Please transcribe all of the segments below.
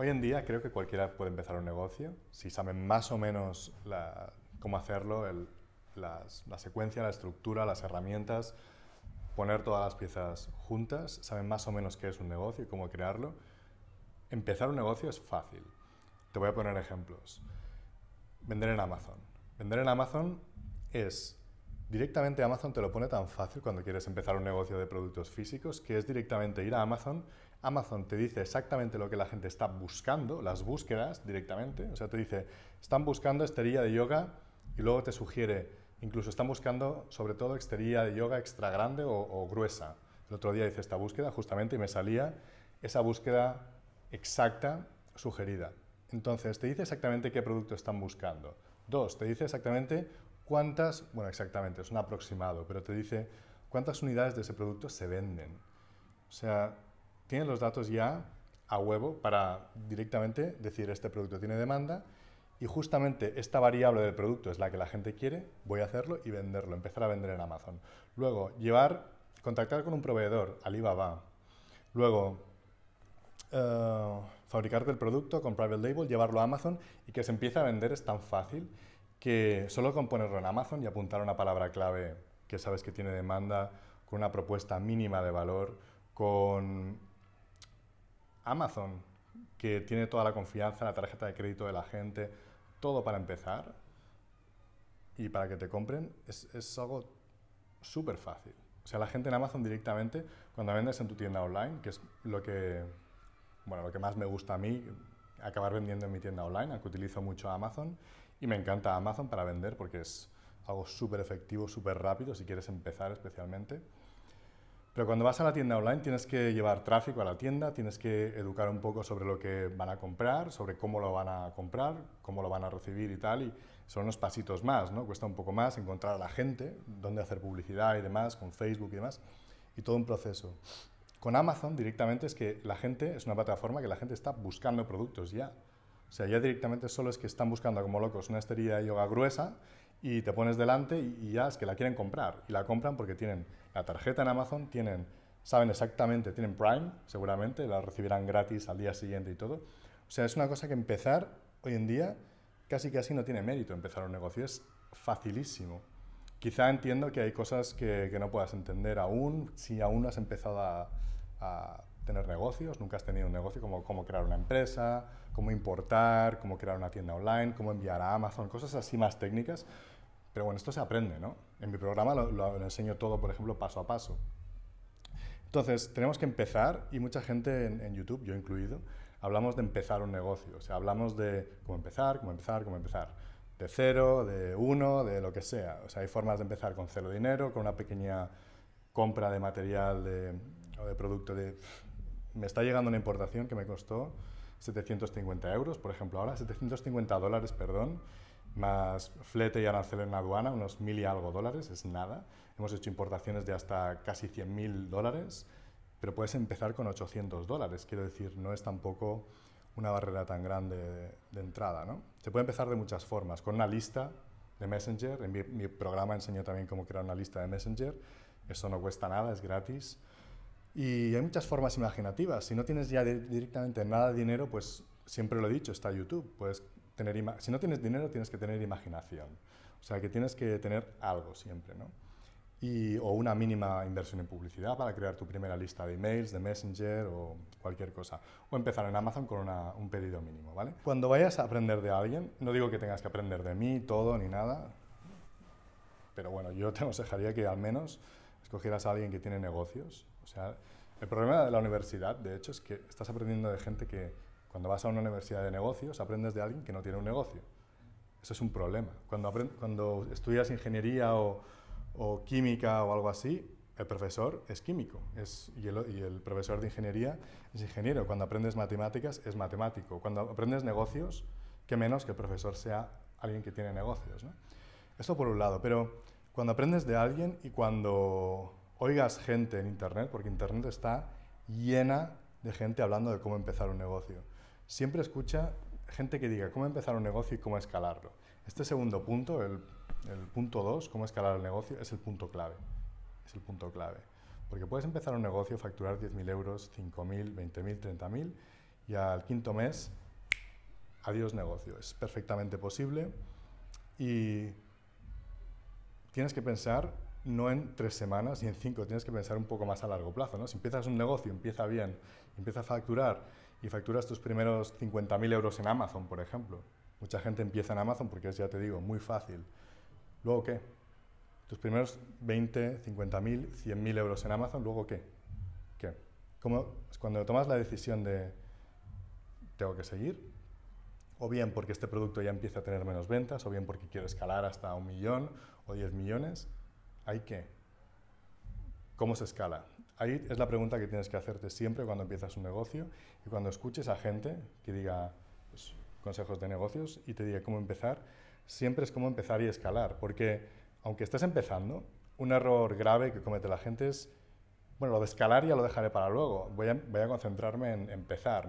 Hoy en día creo que cualquiera puede empezar un negocio si saben más o menos cómo hacerlo, la secuencia, la estructura, las herramientas, poner todas las piezas juntas, saben más o menos qué es un negocio y cómo crearlo. Empezar un negocio es fácil. Te voy a poner ejemplos. Vender en Amazon. Vender en Amazon es directamente Amazon te lo pone tan fácil cuando quieres empezar un negocio de productos físicos que es directamente ir a Amazon Amazon te dice exactamente lo que la gente está buscando, las búsquedas directamente, o sea, te dice, están buscando esterilla de yoga y luego te sugiere, incluso están buscando sobre todo esterilla de yoga extra grande o, gruesa. El otro día hice esta búsqueda justamente y me salía esa búsqueda exacta sugerida. Entonces, te dice exactamente qué producto están buscando. Dos, te dice exactamente cuántas, bueno, exactamente, es un aproximado, pero te dice cuántas unidades de ese producto se venden. O sea, tienen los datos ya a huevo para directamente decir este producto tiene demanda y justamente esta variable del producto es la que la gente quiere, voy a hacerlo y venderlo, empezar a vender en Amazon. Luego, llevar, contactar con un proveedor, Alibaba. Luego, eh, fabricar fabricarte el producto con private label, llevarlo a Amazon y que se empiece a vender es tan fácil que solo con ponerlo en Amazon y apuntar una palabra clave que sabes que tiene demanda, con una propuesta mínima de valor, con Amazon, que tiene toda la confianza la tarjeta de crédito de la gente, todo para empezar y para que te compren, es, algo súper fácil. O sea, la gente en Amazon directamente, cuando vendes en tu tienda online, que es lo que, bueno, lo que más me gusta a mí, acabar vendiendo en mi tienda online, aunque utilizo mucho Amazon, y me encanta Amazon para vender porque es algo súper efectivo, súper rápido, si quieres empezar especialmente. Pero cuando vas a la tienda online tienes que llevar tráfico a la tienda, tienes que educar un poco sobre lo que van a comprar, sobre cómo lo van a comprar, cómo lo van a recibir y tal, y son unos pasitos más, ¿no? Cuesta un poco más encontrar a la gente, dónde hacer publicidad y demás, con Facebook y demás, y todo un proceso. Con Amazon directamente es que la gente, es una plataforma que la gente está buscando productos ya. O sea, ya directamente solo es que están buscando como locos una esterilla de yoga gruesa y te pones delante y ya es que la quieren comprar. Y la compran porque tienen la tarjeta en Amazon, tienen, saben exactamente, tienen Prime, seguramente, la recibirán gratis al día siguiente y todo. O sea, es una cosa que empezar hoy en día casi casi no tiene mérito. Empezar un negocio es facilísimo. Quizá entiendo que hay cosas que, no puedas entender aún si aún no has empezado a tener negocios, nunca has tenido un negocio, como cómo crear una empresa, cómo importar, cómo crear una tienda online, cómo enviar a Amazon, cosas así más técnicas. Pero bueno, esto se aprende, ¿no? En mi programa lo, enseño todo, por ejemplo, paso a paso. Entonces, tenemos que empezar, y mucha gente en, YouTube, yo incluido, hablamos de empezar un negocio. O sea, hablamos de cómo empezar, cómo empezar, cómo empezar. De cero, de uno, de lo que sea. O sea, hay formas de empezar con cero dinero, con una pequeña compra de material o de producto de me está llegando una importación que me costó 750 euros, por ejemplo, ahora 750 dólares, perdón, más flete y arancel en aduana, unos mil y algo dólares, es nada. Hemos hecho importaciones de hasta casi 100 mil dólares, pero puedes empezar con 800 dólares, quiero decir, no es tampoco una barrera tan grande de, entrada, ¿no? Se puede empezar de muchas formas, con una lista de Messenger, en mi, programa enseño también cómo crear una lista de Messenger, eso no cuesta nada, es gratis. Y hay muchas formas imaginativas. Si no tienes ya directamente nada de dinero, pues siempre lo he dicho, está YouTube. Puedes tener si no tienes dinero, tienes que tener imaginación. O sea, que tienes que tener algo siempre, ¿no? Y, o una mínima inversión en publicidad para crear tu primera lista de emails, de Messenger o cualquier cosa. O empezar en Amazon con un pedido mínimo, ¿vale? Cuando vayas a aprender de alguien, no digo que tengas que aprender de mí, todo, ni nada, pero bueno, yo te aconsejaría que al menos escogieras a alguien que tiene negocios sea, el problema de la universidad, de hecho, es que estás aprendiendo de gente que cuando vas a una universidad de negocios aprendes de alguien que no tiene un negocio. Eso es un problema. Cuando, estudias ingeniería o, química o algo así, el profesor es químico es, y, el, profesor de ingeniería es ingeniero. Cuando aprendes matemáticas es matemático. Cuando aprendes negocios, qué menos que el profesor sea alguien que tiene negocios. ¿no? por un lado, pero cuando aprendes de alguien y cuando oigas gente en Internet, porque Internet está llena de gente hablando de cómo empezar un negocio. Siempre escucha gente que diga cómo empezar un negocio y cómo escalarlo. Este segundo punto, el, punto 2, cómo escalar el negocio, es el punto clave. Es el punto clave. Porque puedes empezar un negocio, facturar 10.000 euros, 5.000, 20.000, 30.000 y al quinto mes, adiós negocio. Es perfectamente posible y tienes que pensar no en tres semanas y en cinco, tienes que pensar un poco más a largo plazo. ¿no? Si empiezas un negocio, empieza bien, empieza a facturar y facturas tus primeros 50.000 euros en Amazon, por ejemplo. Mucha gente empieza en Amazon porque es, ya te digo, muy fácil. ¿Luego qué? Tus primeros 20, 50.000, 100.000 euros en Amazon, ¿luego qué? ¿Qué? cuando tomas la decisión de tengo que seguir, o bien porque este producto ya empieza a tener menos ventas, o bien porque quiero escalar hasta un millón o 10 millones, ¿Hay qué? ¿Cómo se escala? Ahí es la pregunta que tienes que hacerte siempre cuando empiezas un negocio y cuando escuches a gente que diga pues, consejos de negocios y te diga cómo empezar, siempre es cómo empezar y escalar, porque aunque estés empezando, un error grave que comete la gente es, bueno, lo de escalar ya lo dejaré para luego, voy a, concentrarme en empezar,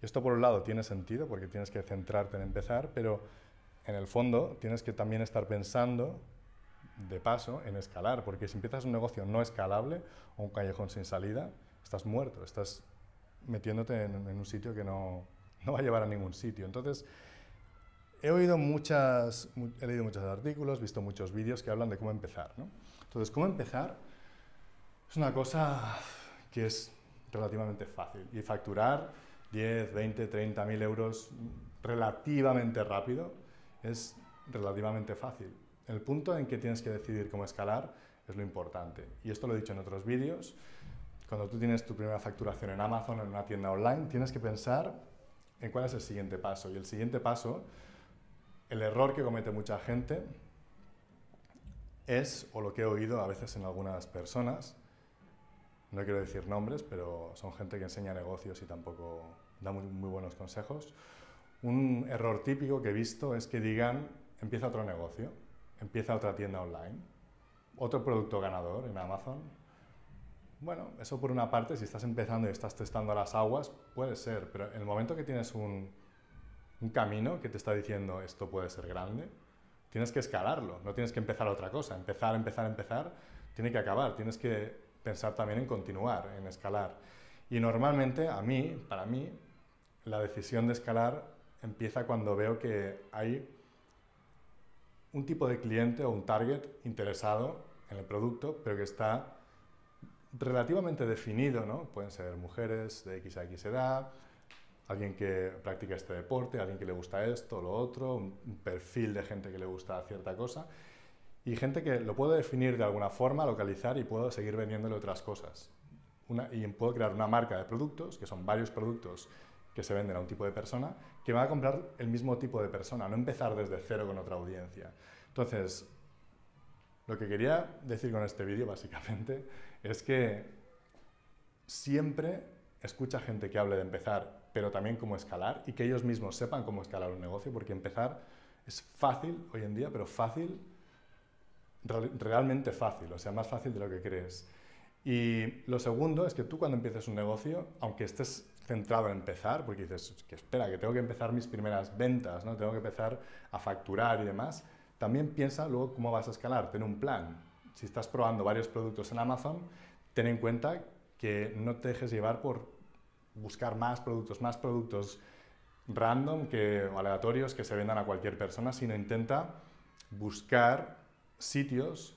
Y esto por un lado tiene sentido porque tienes que centrarte en empezar, pero en el fondo tienes que también estar pensando de paso en escalar, porque si empiezas un negocio no escalable o un callejón sin salida, estás muerto, estás metiéndote en, un sitio que no, no, va a llevar a ningún sitio. Entonces, he oído muchas, he leído muchos artículos, visto muchos vídeos que hablan de cómo empezar. ¿no? Entonces, cómo empezar es una cosa que es relativamente fácil y facturar 10, 20, 30 mil euros relativamente rápido es relativamente fácil. El punto en que tienes que decidir cómo escalar es lo importante. Y esto lo he dicho en otros vídeos. Cuando tú tienes tu primera facturación en Amazon, en una tienda online, tienes que pensar en cuál es el siguiente paso. Y el siguiente paso, el error que comete mucha gente es, o lo que he oído a veces en algunas personas, no quiero decir nombres, pero son gente que enseña negocios y tampoco da muy, muy, buenos consejos. Un error típico que he visto es que digan, empieza otro negocio empieza otra tienda online, otro producto ganador en Amazon. Bueno, eso por una parte, si estás empezando y estás testando las aguas, puede ser, pero en el momento que tienes un, camino que te está diciendo esto puede ser grande, tienes que escalarlo, no tienes que empezar otra cosa, empezar, empezar, empezar, tiene que acabar, tienes que pensar también en continuar, en escalar. Y normalmente a mí, para mí, la decisión de escalar empieza cuando veo que hay un tipo de cliente o un target interesado en el producto, pero que está relativamente definido, ¿no? Pueden ser mujeres de X a X edad, alguien que practica este deporte, alguien que le gusta esto, lo otro, un perfil de gente que le gusta cierta cosa y gente que lo puedo definir de alguna forma, localizar y puedo seguir vendiéndole otras cosas. Una, y puedo crear una marca de productos, que son varios productos que se venden a un tipo de persona, que va a comprar el mismo tipo de persona, no empezar desde cero con otra audiencia. Entonces, lo que quería decir con este vídeo básicamente es que siempre escucha gente que hable de empezar, pero también cómo escalar y que ellos mismos sepan cómo escalar un negocio, porque empezar es fácil hoy en día, pero fácil, realmente fácil, o sea, más fácil de lo que crees. Y lo segundo es que tú cuando empieces un negocio, aunque estés centrado en empezar, porque dices, que espera, que tengo que empezar mis primeras ventas, ¿no? tengo que empezar a facturar y demás, también piensa luego cómo vas a escalar, ten un plan. Si estás probando varios productos en Amazon, ten en cuenta que no te dejes llevar por buscar más productos, más productos random que, o aleatorios que se vendan a cualquier persona, sino intenta buscar sitios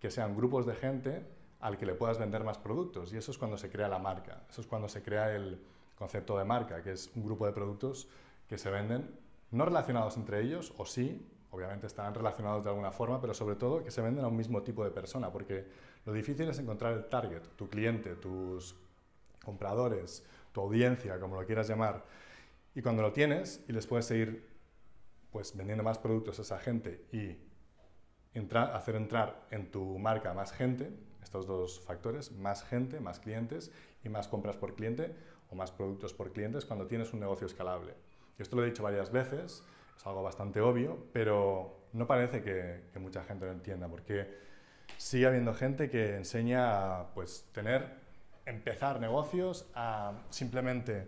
que sean grupos de gente al que le puedas vender más productos. Y eso es cuando se crea la marca, eso es cuando se crea el, concepto de marca, que es un grupo de productos que se venden no relacionados entre ellos, o sí, obviamente están relacionados de alguna forma, pero sobre todo que se venden a un mismo tipo de persona, porque lo difícil es encontrar el target, tu cliente, tus compradores, tu audiencia, como lo quieras llamar. Y cuando lo tienes y les puedes seguir pues vendiendo más productos a esa gente y entrar, hacer entrar en tu marca más gente, estos dos factores, más gente, más clientes y más compras por cliente, más productos por clientes cuando tienes un negocio escalable. Esto lo he dicho varias veces, es algo bastante obvio, pero no parece que, mucha gente lo entienda, porque sigue habiendo gente que enseña a pues, tener, empezar negocios, a simplemente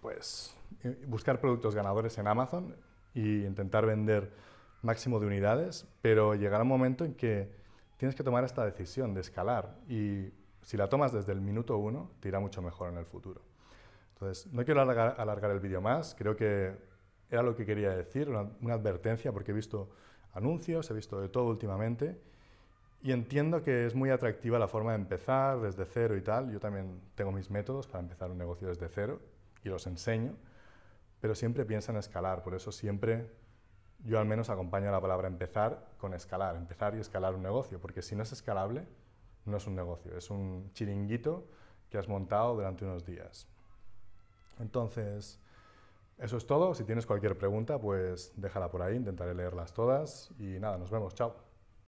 pues, eh, buscar productos ganadores en Amazon e intentar vender máximo de unidades, pero llegará un momento en que tienes que tomar esta decisión de escalar y si la tomas desde el minuto uno, te irá mucho mejor en el futuro. Entonces, no quiero alargar, el vídeo más, creo que era lo que quería decir, una, una, advertencia, porque he visto anuncios, he visto de todo últimamente, y entiendo que es muy atractiva la forma de empezar desde cero y tal. Yo también tengo mis métodos para empezar un negocio desde cero y los enseño, pero siempre piensa en escalar, por eso siempre yo al menos acompaño la palabra empezar con escalar, empezar y escalar un negocio, porque si no es escalable, no es un negocio, es un chiringuito que has montado durante unos días. Entonces, eso es todo. Si tienes cualquier pregunta, pues déjala por ahí, intentaré leerlas todas. Y nada, nos vemos, chao.